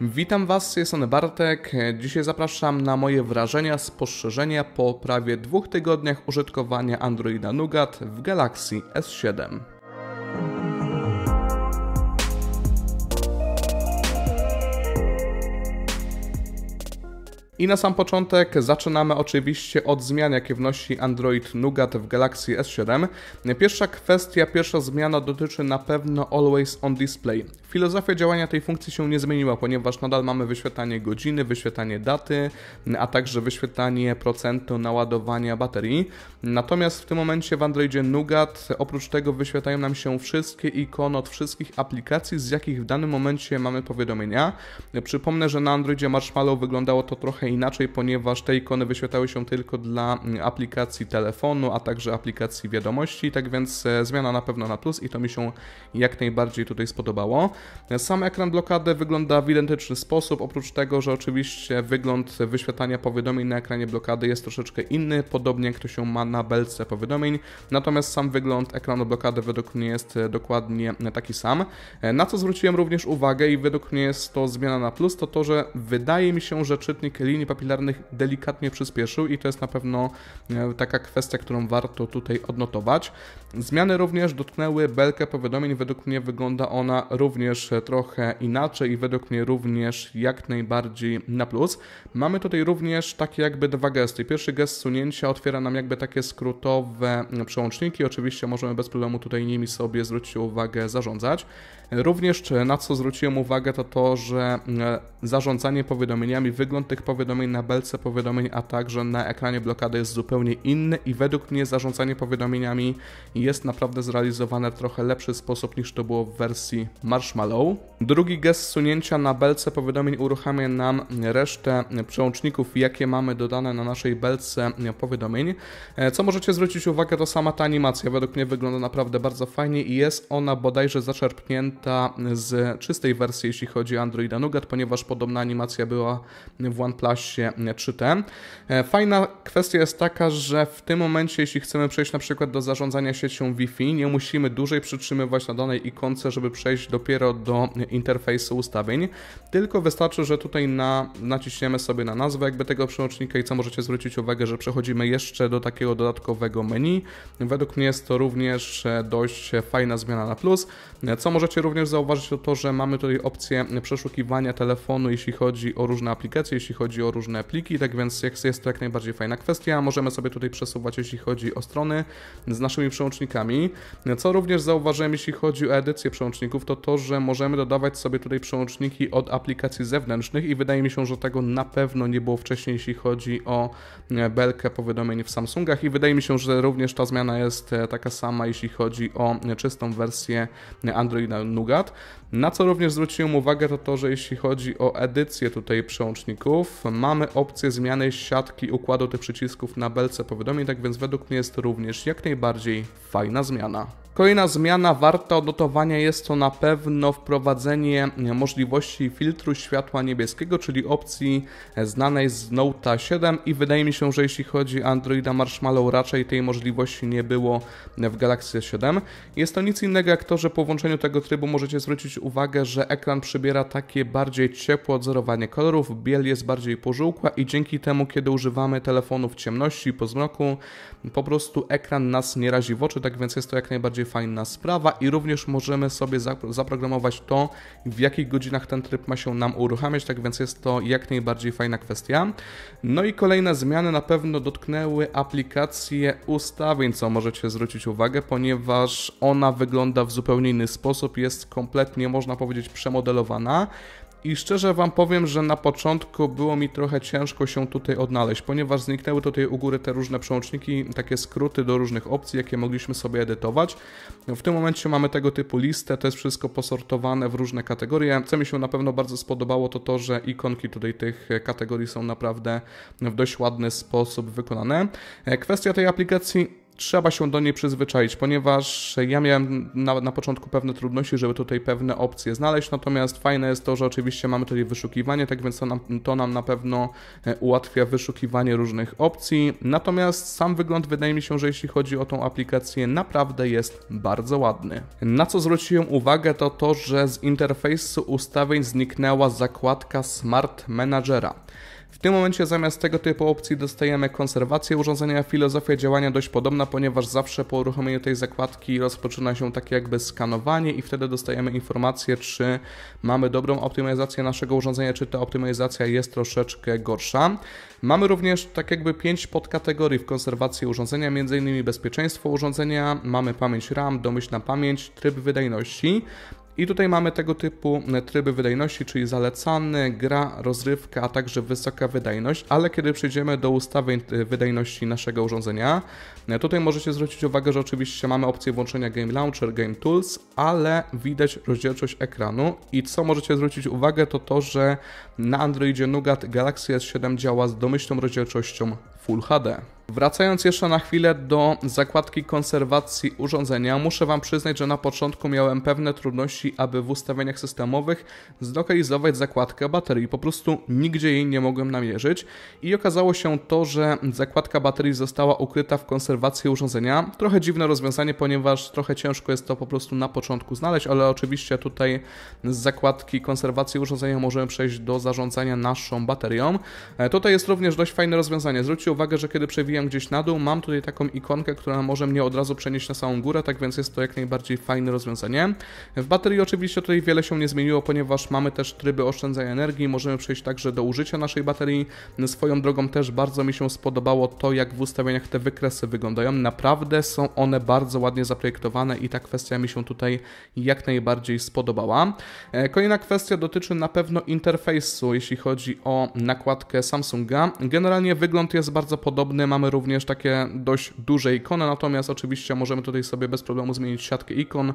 Witam Was, jestem Bartek. Dzisiaj zapraszam na moje wrażenia z poszerzenia po prawie dwóch tygodniach użytkowania Androida Nougat w Galaxy S7. I na sam początek zaczynamy oczywiście od zmian, jakie wnosi Android Nougat w Galaxy S7. Pierwsza kwestia, pierwsza zmiana dotyczy na pewno Always on Display. Filozofia działania tej funkcji się nie zmieniła, ponieważ nadal mamy wyświetlanie godziny, wyświetlanie daty, a także wyświetlanie procentu naładowania baterii. Natomiast w tym momencie w Androidzie Nougat oprócz tego wyświetlają nam się wszystkie ikony od wszystkich aplikacji, z jakich w danym momencie mamy powiadomienia. Przypomnę, że na Androidzie Marshmallow wyglądało to trochę inaczej, ponieważ te ikony wyświetlały się tylko dla mm, aplikacji telefonu, a także aplikacji wiadomości, tak więc e, zmiana na pewno na plus i to mi się jak najbardziej tutaj spodobało. Sam ekran blokady wygląda w identyczny sposób, oprócz tego, że oczywiście wygląd wyświetlania powiadomień na ekranie blokady jest troszeczkę inny, podobnie jak to się ma na belce powiadomień, natomiast sam wygląd ekranu blokady według mnie jest e, dokładnie e, taki sam. Na co zwróciłem również uwagę i według mnie jest to zmiana na plus, to to, że wydaje mi się, że czytnik linii linii papilarnych delikatnie przyspieszył i to jest na pewno e, taka kwestia, którą warto tutaj odnotować. Zmiany również dotknęły belkę powiadomień. Według mnie wygląda ona również trochę inaczej i według mnie również jak najbardziej na plus. Mamy tutaj również takie jakby dwa gesty. Pierwszy gest sunięcia otwiera nam jakby takie skrótowe mm, przełączniki. Oczywiście możemy bez problemu tutaj nimi sobie zwrócić uwagę zarządzać. Również e, na co zwróciłem uwagę to to, że mm, e, zarządzanie powiadomieniami, wygląd tych powiadomień powiadomień na belce powiadomień, a także na ekranie blokady jest zupełnie inny i według mnie zarządzanie powiadomieniami jest naprawdę zrealizowane w trochę lepszy sposób niż to było w wersji Marshmallow. Drugi gest sunięcia na belce powiadomień uruchamia nam resztę przełączników, jakie mamy dodane na naszej belce powiadomień. E, co możecie zwrócić uwagę, to sama ta animacja według mnie wygląda naprawdę bardzo fajnie i jest ona bodajże zaczerpnięta z czystej wersji, jeśli chodzi o Androida Nougat, ponieważ podobna animacja była w OnePlus właśnie 3 mm, e, Fajna kwestia jest taka, że w tym momencie, jeśli chcemy przejść na przykład do zarządzania siecią Wi-Fi, nie musimy dłużej przytrzymywać na danej ikonce, żeby przejść dopiero do e, interfejsu ustawień, tylko wystarczy, że tutaj na, naciśniemy sobie na nazwę jakby tego przełącznika i co możecie zwrócić uwagę, że przechodzimy jeszcze do takiego dodatkowego menu. Według mnie jest to również e, dość fajna zmiana na plus. Co możecie również zauważyć to to, że mamy tutaj opcję przeszukiwania telefonu, jeśli chodzi o różne aplikacje, jeśli chodzi o o różne pliki, tak więc jest to jak najbardziej fajna kwestia. Możemy sobie tutaj przesuwać, jeśli chodzi o strony z naszymi przełącznikami. Co również zauważyłem, jeśli chodzi o edycję przełączników, to to, że możemy dodawać sobie tutaj przełączniki od aplikacji zewnętrznych i wydaje mi się, że tego na pewno nie było wcześniej, jeśli chodzi o e, belkę powiadomień w Samsungach i wydaje mi się, że również ta zmiana jest e, taka sama, jeśli chodzi o e, czystą wersję Androida Nougat. Na co również zwróciłem uwagę, to to, że jeśli chodzi o edycję tutaj przełączników, mamy opcję zmiany siatki układu tych przycisków na belce powiadomień, tak więc według mnie jest to również jak najbardziej fajna zmiana. Kolejna zmiana warta odnotowania jest to na pewno wprowadzenie możliwości filtru światła niebieskiego, czyli opcji znanej z Note 7 i wydaje mi się, że jeśli chodzi o Androida Marshmallow raczej tej możliwości nie było w Galaxy 7. Jest to nic innego jak to, że po włączeniu tego trybu możecie zwrócić uwagę, że ekran przybiera takie bardziej ciepłe odzorowanie kolorów, biel jest bardziej pożółkła i dzięki temu kiedy używamy telefonu w ciemności, po zmroku, po prostu ekran nas nie razi w oczy, tak więc jest to jak najbardziej fajna sprawa i również możemy sobie zaprogramować to, w jakich godzinach ten tryb ma się nam uruchamiać, tak więc jest to jak najbardziej fajna kwestia. No i kolejne zmiany na pewno dotknęły aplikację ustawień, co możecie zwrócić uwagę, ponieważ ona wygląda w zupełnie inny sposób, jest kompletnie, można powiedzieć, przemodelowana. I szczerze Wam powiem, że na początku było mi trochę ciężko się tutaj odnaleźć, ponieważ zniknęły tutaj u góry te różne przełączniki, takie skróty do różnych opcji, jakie mogliśmy sobie edytować. W tym momencie mamy tego typu listę, to jest wszystko posortowane w różne kategorie. Co mi się na pewno bardzo spodobało, to to, że ikonki tutaj tych kategorii są naprawdę w dość ładny sposób wykonane. E, kwestia tej aplikacji trzeba się do niej przyzwyczaić, ponieważ ja miałem na, na początku pewne trudności, żeby tutaj pewne opcje znaleźć, natomiast fajne jest to, że oczywiście mamy tutaj wyszukiwanie, tak więc to nam, to nam na pewno e, ułatwia wyszukiwanie różnych opcji. Natomiast sam wygląd wydaje mi się, że jeśli chodzi o tą aplikację, naprawdę jest bardzo ładny. Na co zwróciłem uwagę to to, że z interfejsu ustawień zniknęła zakładka Smart Managera. W tym momencie zamiast tego typu opcji dostajemy konserwację urządzenia, filozofia działania dość podobna, ponieważ zawsze po uruchomieniu tej zakładki rozpoczyna się takie jakby skanowanie i wtedy dostajemy informację, czy mamy dobrą optymalizację naszego urządzenia, czy ta optymalizacja jest troszeczkę gorsza. Mamy również tak jakby 5 podkategorii w konserwacji urządzenia, m.in. bezpieczeństwo urządzenia, mamy pamięć RAM, domyślna pamięć, tryb wydajności. I tutaj mamy tego typu e, tryby wydajności, czyli zalecany, gra, rozrywka, a także wysoka wydajność, ale kiedy przejdziemy do ustawień wydajności naszego urządzenia, e, tutaj możecie zwrócić uwagę, że oczywiście mamy opcję włączenia Game Launcher, Game Tools, ale widać rozdzielczość ekranu i co możecie zwrócić uwagę to to, że na Androidzie Nougat Galaxy S7 działa z domyślną rozdzielczością Full HD. Wracając jeszcze na chwilę do zakładki konserwacji urządzenia, muszę Wam przyznać, że na początku miałem pewne trudności, aby w ustawieniach systemowych zlokalizować zakładkę baterii. Po prostu nigdzie jej nie mogłem namierzyć i okazało się to, że zakładka baterii została ukryta w konserwacji urządzenia. Trochę dziwne rozwiązanie, ponieważ trochę ciężko jest to po prostu na początku znaleźć, ale oczywiście tutaj z zakładki konserwacji urządzenia możemy przejść do zarządzania naszą baterią. E, tutaj jest również dość fajne rozwiązanie. Zwróćcie zwróćcie uwagę, że kiedy przewijam gdzieś na dół, mam tutaj taką ikonkę, która może mnie od razu przenieść na samą górę, tak więc jest to jak najbardziej fajne rozwiązanie. W baterii oczywiście tutaj wiele się nie zmieniło, ponieważ mamy też tryby oszczędzania energii, możemy przejść także do użycia naszej baterii. Swoją drogą też bardzo mi się spodobało to, jak w ustawieniach te wykresy wyglądają. Naprawdę są one bardzo ładnie zaprojektowane i ta kwestia mi się tutaj jak najbardziej spodobała. E, kolejna kwestia dotyczy na pewno interfejsu, jeśli chodzi o nakładkę Samsunga. Generalnie wygląd jest bardzo bardzo podobny. Mamy również takie dość duże ikony, natomiast oczywiście możemy tutaj sobie bez problemu zmienić siatkę ikon.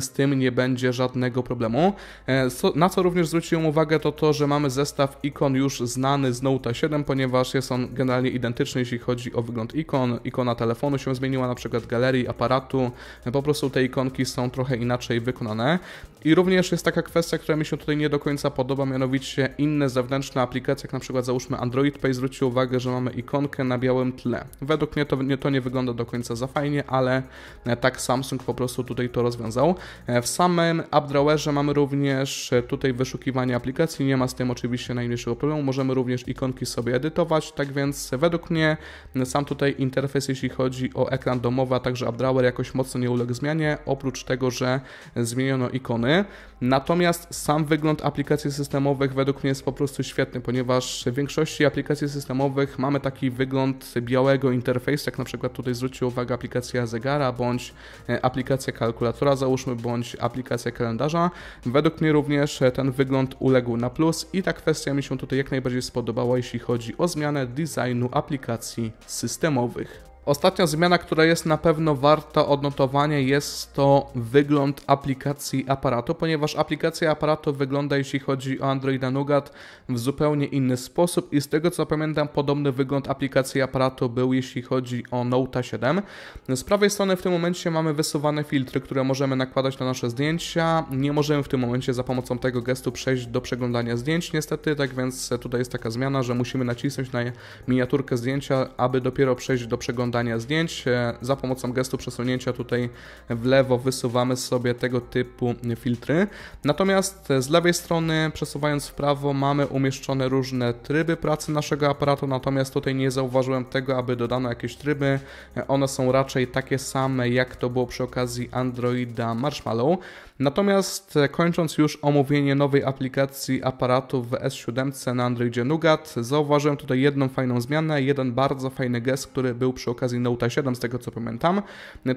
Z tym nie będzie żadnego problemu. E, na co również zwróciłem uwagę to to, że mamy zestaw ikon już znany z Note 7, ponieważ jest on generalnie identyczny, jeśli chodzi o wygląd ikon. Ikona telefonu się zmieniła, na przykład galerii, aparatu. E, po prostu te ikonki są trochę inaczej wykonane. I również jest taka kwestia, która mi się tutaj nie do końca podoba, mianowicie inne zewnętrzne aplikacje, jak na przykład załóżmy Android Pay, zwrócił uwagę, że mamy ikon ikonkę na białym tle. Według mnie to nie, to nie wygląda do końca za fajnie, ale e, tak Samsung po prostu tutaj to rozwiązał. E, w samym AppDrawerze mamy również e, tutaj wyszukiwanie aplikacji, nie ma z tym oczywiście najmniejszego problemu. Możemy również ikonki sobie edytować, tak więc według mnie sam tutaj interfejs, jeśli chodzi o ekran domowy, a także AppDrawer jakoś mocno nie uległ zmianie, oprócz tego, że zmieniono ikony. Natomiast sam wygląd aplikacji systemowych według mnie jest po prostu świetny, ponieważ w większości aplikacji systemowych mamy taki wygląd białego interfejsu, jak na przykład tutaj zwrócił uwagę aplikacja zegara, bądź e, aplikacja kalkulatora załóżmy, bądź aplikacja kalendarza. Według mnie również e, ten wygląd uległ na plus i ta kwestia mi się tutaj jak najbardziej spodobała, jeśli chodzi o zmianę designu aplikacji systemowych. Ostatnia zmiana, która jest na pewno warta odnotowania, jest to wygląd aplikacji aparatu, ponieważ aplikacja aparatu wygląda, jeśli chodzi o Androida Nougat, w zupełnie inny sposób i z tego co pamiętam, podobny wygląd aplikacji aparatu był, jeśli chodzi o Note 7. Z prawej strony w tym momencie mamy wysuwane filtry, które możemy nakładać na nasze zdjęcia. Nie możemy w tym momencie za pomocą tego gestu przejść do przeglądania zdjęć, niestety, tak więc tutaj jest taka zmiana, że musimy nacisnąć na miniaturkę zdjęcia, aby dopiero przejść do przeglądania zdjęć. E, za pomocą gestu przesunięcia tutaj w lewo wysuwamy sobie tego typu filtry. Natomiast e, z lewej strony przesuwając w prawo mamy umieszczone różne tryby pracy naszego aparatu, natomiast tutaj nie zauważyłem tego, aby dodano jakieś tryby. E, one są raczej takie same jak to było przy okazji Androida Marshmallow. Natomiast kończąc już omówienie nowej aplikacji aparatu w S7 na Androidzie Nougat, zauważyłem tutaj jedną fajną zmianę, jeden bardzo fajny gest, który był przy okazji okazji Note 7 z tego co pamiętam,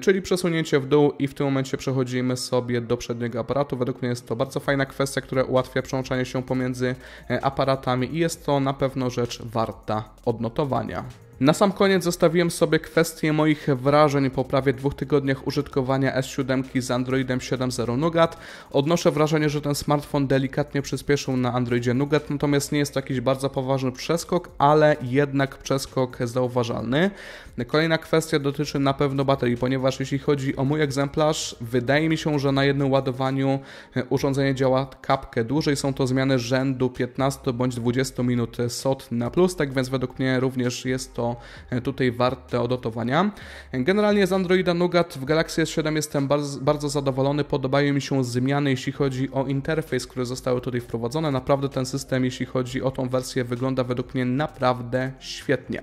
czyli przesunięcie w dół i w tym momencie przechodzimy sobie do przedniego aparatu. Według mnie jest to bardzo fajna kwestia, która ułatwia przełączanie się pomiędzy e, aparatami i jest to na pewno rzecz warta odnotowania. Na sam koniec zostawiłem sobie kwestię moich wrażeń po prawie dwóch tygodniach użytkowania S7 z Androidem 7.0 Nougat. Odnoszę wrażenie, że ten smartfon delikatnie przyspieszył na Androidzie Nougat, natomiast nie jest to jakiś bardzo poważny przeskok, ale jednak przeskok zauważalny. Kolejna kwestia dotyczy na pewno baterii, ponieważ jeśli chodzi o mój egzemplarz, wydaje mi się, że na jednym ładowaniu e, urządzenie działa kapkę dłużej. Są to zmiany rzędu 15 bądź 20 minut SOT na plus, tak więc według mnie również jest to E, tutaj warte odnotowania. Generalnie z Androida Nougat w Galaxy S7 jestem bardzo, bardzo zadowolony. Podobają mi się zmiany, jeśli chodzi o interfejs, które zostały tutaj wprowadzone. Naprawdę ten system, jeśli chodzi o tą wersję, wygląda według mnie naprawdę świetnie.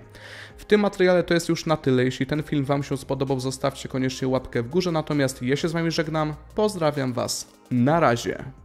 W tym materiale to jest już na tyle. Jeśli ten film Wam się spodobał, zostawcie koniecznie łapkę w górze. Natomiast ja się z Wami żegnam. Pozdrawiam Was. Na razie.